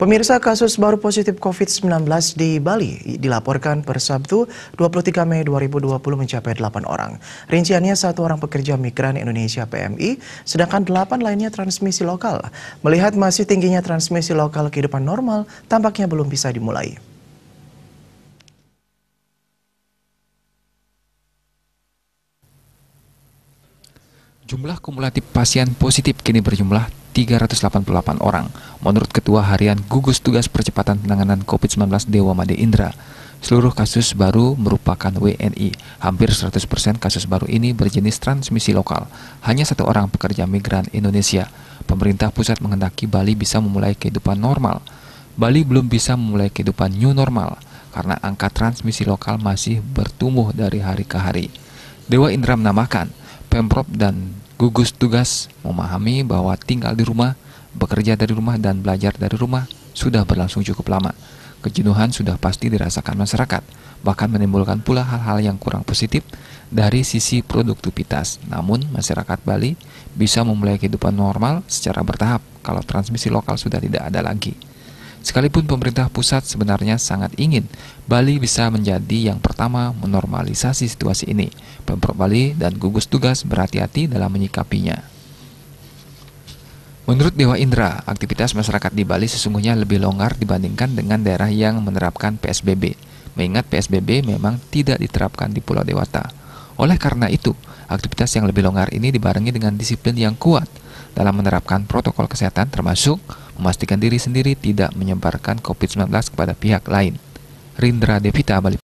Pemirsa kasus baru positif COVID-19 di Bali dilaporkan per Sabtu 23 Mei 2020 mencapai 8 orang. Rinciannya satu orang pekerja migran Indonesia PMI, sedangkan 8 lainnya transmisi lokal. Melihat masih tingginya transmisi lokal kehidupan normal, tampaknya belum bisa dimulai. Jumlah kumulatif pasien positif kini berjumlah 388 orang, menurut Ketua Harian Gugus Tugas Percepatan Penanganan COVID-19 Dewa Made Indra. Seluruh kasus baru merupakan WNI. Hampir 100% kasus baru ini berjenis transmisi lokal. Hanya satu orang pekerja migran Indonesia. Pemerintah pusat menghendaki Bali bisa memulai kehidupan normal. Bali belum bisa memulai kehidupan new normal karena angka transmisi lokal masih bertumbuh dari hari ke hari. Dewa Indra menambahkan, Pemprov dan gugus tugas memahami bahwa tinggal di rumah, bekerja dari rumah, dan belajar dari rumah sudah berlangsung cukup lama. Kejenuhan sudah pasti dirasakan masyarakat, bahkan menimbulkan pula hal-hal yang kurang positif dari sisi produktivitas. Namun, masyarakat Bali bisa memulai kehidupan normal secara bertahap kalau transmisi lokal sudah tidak ada lagi. Sekalipun pemerintah pusat sebenarnya sangat ingin Bali bisa menjadi yang pertama menormalisasi situasi ini, Pemprov Bali dan gugus tugas berhati-hati dalam menyikapinya. Menurut Dewa Indra, aktivitas masyarakat di Bali sesungguhnya lebih longgar dibandingkan dengan daerah yang menerapkan PSBB, mengingat PSBB memang tidak diterapkan di Pulau Dewata. Oleh karena itu, aktivitas yang lebih longgar ini dibarengi dengan disiplin yang kuat – dalam menerapkan protokol kesehatan termasuk memastikan diri sendiri tidak menyebarkan COVID-19 kepada pihak lain. Rindra Devita Bali